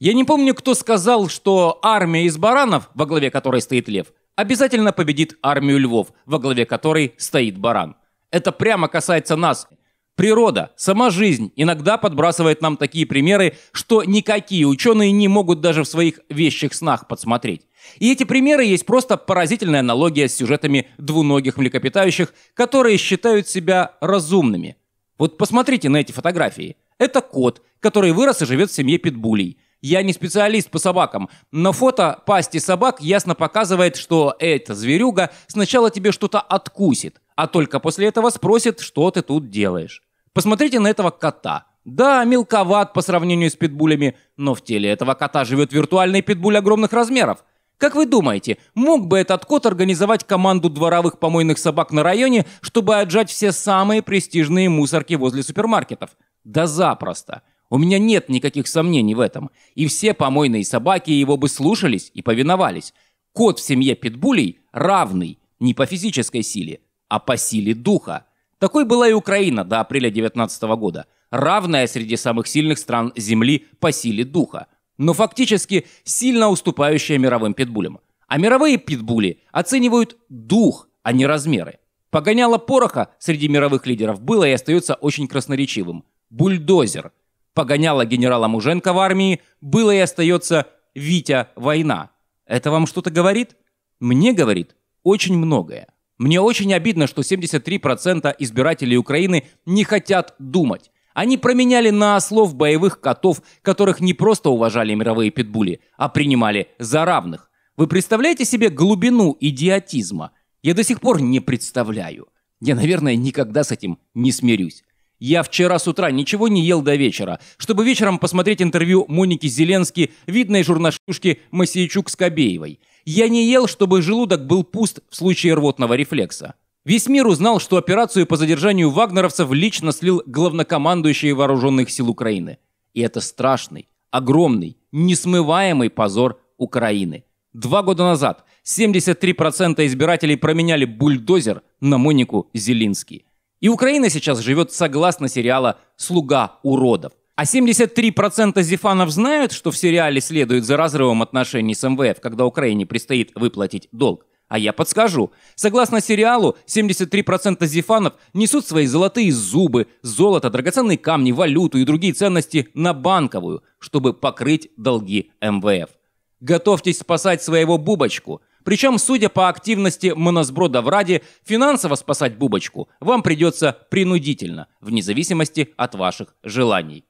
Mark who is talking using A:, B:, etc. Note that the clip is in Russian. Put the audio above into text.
A: Я не помню, кто сказал, что армия из баранов, во главе которой стоит лев, обязательно победит армию львов, во главе которой стоит баран. Это прямо касается нас. Природа, сама жизнь иногда подбрасывает нам такие примеры, что никакие ученые не могут даже в своих вещих снах подсмотреть. И эти примеры есть просто поразительная аналогия с сюжетами двуногих млекопитающих, которые считают себя разумными. Вот посмотрите на эти фотографии. Это кот, который вырос и живет в семье питбулей – я не специалист по собакам, но фото пасти собак ясно показывает, что эта зверюга сначала тебе что-то откусит, а только после этого спросит, что ты тут делаешь. Посмотрите на этого кота. Да, мелковат по сравнению с питбулями, но в теле этого кота живет виртуальный питбуль огромных размеров. Как вы думаете, мог бы этот кот организовать команду дворовых помойных собак на районе, чтобы отжать все самые престижные мусорки возле супермаркетов? Да запросто. У меня нет никаких сомнений в этом. И все помойные собаки его бы слушались и повиновались. Кот в семье питбулей равный не по физической силе, а по силе духа. Такой была и Украина до апреля 19 года, равная среди самых сильных стран Земли по силе духа, но фактически сильно уступающая мировым питбулям. А мировые питбули оценивают дух, а не размеры. Погоняло пороха среди мировых лидеров было и остается очень красноречивым. Бульдозер – погоняла генерала Муженко в армии, было и остается Витя Война. Это вам что-то говорит? Мне говорит очень многое. Мне очень обидно, что 73% избирателей Украины не хотят думать. Они променяли на ослов боевых котов, которых не просто уважали мировые питбули, а принимали за равных. Вы представляете себе глубину идиотизма? Я до сих пор не представляю. Я, наверное, никогда с этим не смирюсь. Я вчера с утра ничего не ел до вечера, чтобы вечером посмотреть интервью Моники Зеленски, видной журнашушки Масейчук Скобеевой. Я не ел, чтобы желудок был пуст в случае рвотного рефлекса. Весь мир узнал, что операцию по задержанию вагнеровцев лично слил главнокомандующий вооруженных сил Украины. И это страшный, огромный, несмываемый позор Украины. Два года назад 73% избирателей променяли бульдозер на Монику Зелинский. И Украина сейчас живет согласно сериала «Слуга уродов». А 73% зефанов знают, что в сериале следует за разрывом отношений с МВФ, когда Украине предстоит выплатить долг. А я подскажу. Согласно сериалу, 73% зефанов несут свои золотые зубы, золото, драгоценные камни, валюту и другие ценности на банковую, чтобы покрыть долги МВФ. Готовьтесь спасать своего бубочку. Причем, судя по активности моносброда в Раде, финансово спасать Бубочку вам придется принудительно, вне зависимости от ваших желаний.